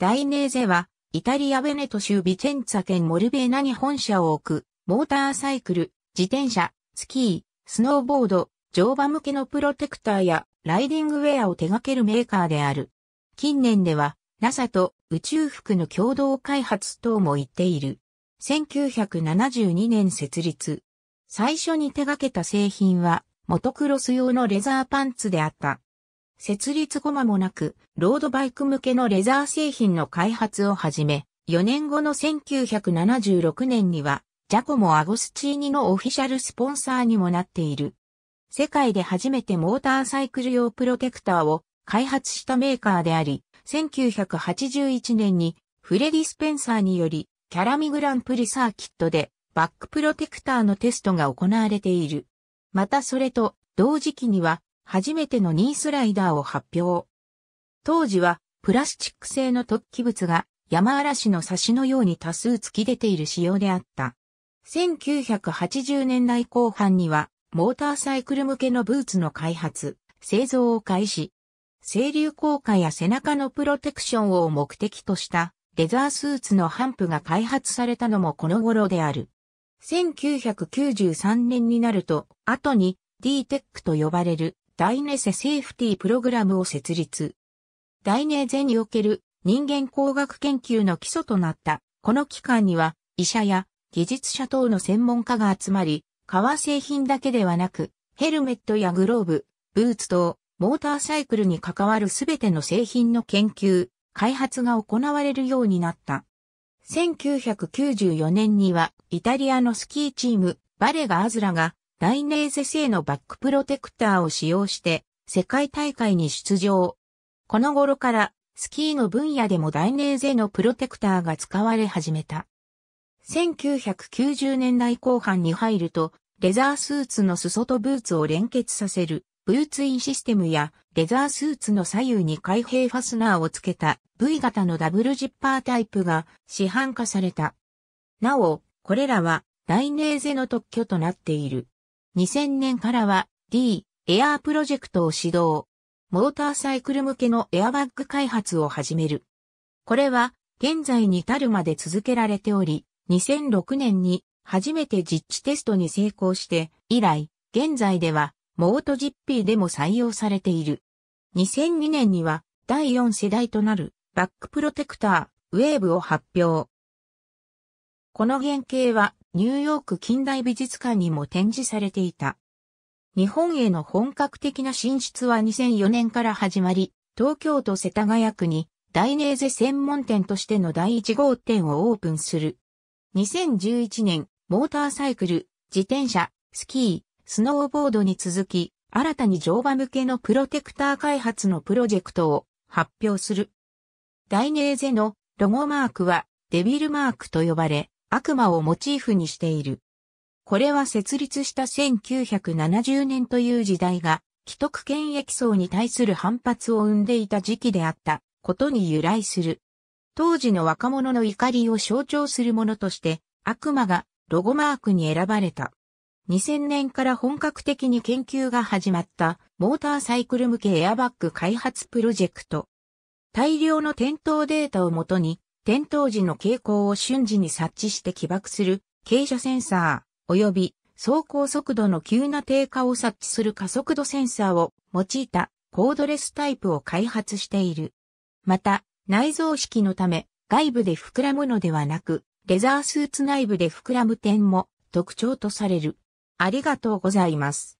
ダイネーゼは、イタリア・ベネト州ビチェンツァ県モルベーナに本社を置く、モーターサイクル、自転車、スキー、スノーボード、乗馬向けのプロテクターやライディングウェアを手掛けるメーカーである。近年では、NASA と宇宙服の共同開発等も言っている。1972年設立。最初に手掛けた製品は、モトクロス用のレザーパンツであった。設立後間もなく、ロードバイク向けのレザー製品の開発を始め、4年後の1976年には、ジャコモ・アゴスチーニのオフィシャルスポンサーにもなっている。世界で初めてモーターサイクル用プロテクターを開発したメーカーであり、1981年にフレディ・スペンサーにより、キャラミグランプリサーキットでバックプロテクターのテストが行われている。またそれと同時期には初めてのニースライダーを発表。当時はプラスチック製の突起物が山嵐の差しのように多数突き出ている仕様であった。1980年代後半にはモーターサイクル向けのブーツの開発、製造を開始。清流効果や背中のプロテクションを目的としたレザースーツのハンプが開発されたのもこの頃である。1993年になると、後に D テックと呼ばれるダイネセセーフティープログラムを設立。ダイネゼにおける人間工学研究の基礎となった、この機関には医者や技術者等の専門家が集まり、革製品だけではなく、ヘルメットやグローブ、ブーツ等、モーターサイクルに関わるすべての製品の研究、開発が行われるようになった。1994年には、イタリアのスキーチーム、バレガ・アズラが、ダイネーゼ製のバックプロテクターを使用して世界大会に出場。この頃からスキーの分野でもダイネーゼのプロテクターが使われ始めた。1990年代後半に入ると、レザースーツの裾とブーツを連結させるブーツインシステムやレザースーツの左右に開閉ファスナーをつけた V 型のダブルジッパータイプが市販化された。なお、これらはダイネーゼの特許となっている。2000年からは D、エアープロジェクトを始動。モーターサイクル向けのエアバッグ開発を始める。これは現在に至るまで続けられており、2006年に初めて実地テストに成功して以来、現在ではモート GP でも採用されている。2002年には第4世代となるバックプロテクター、ウェーブを発表。この原型はニューヨーク近代美術館にも展示されていた。日本への本格的な進出は2004年から始まり、東京都世田谷区にダイネーゼ専門店としての第1号店をオープンする。2011年、モーターサイクル、自転車、スキー、スノーボードに続き、新たに乗馬向けのプロテクター開発のプロジェクトを発表する。ダイネーゼのロゴマークはデビルマークと呼ばれ、悪魔をモチーフにしている。これは設立した1970年という時代が、既得権益層に対する反発を生んでいた時期であったことに由来する。当時の若者の怒りを象徴するものとして、悪魔がロゴマークに選ばれた。2000年から本格的に研究が始まったモーターサイクル向けエアバッグ開発プロジェクト。大量の店頭データをもとに点灯時の傾向を瞬時に察知して起爆する傾斜センサー、及び走行速度の急な低下を察知する加速度センサーを用いたコードレスタイプを開発している。また、内蔵式のため外部で膨らむのではなく、レザースーツ内部で膨らむ点も特徴とされる。ありがとうございます。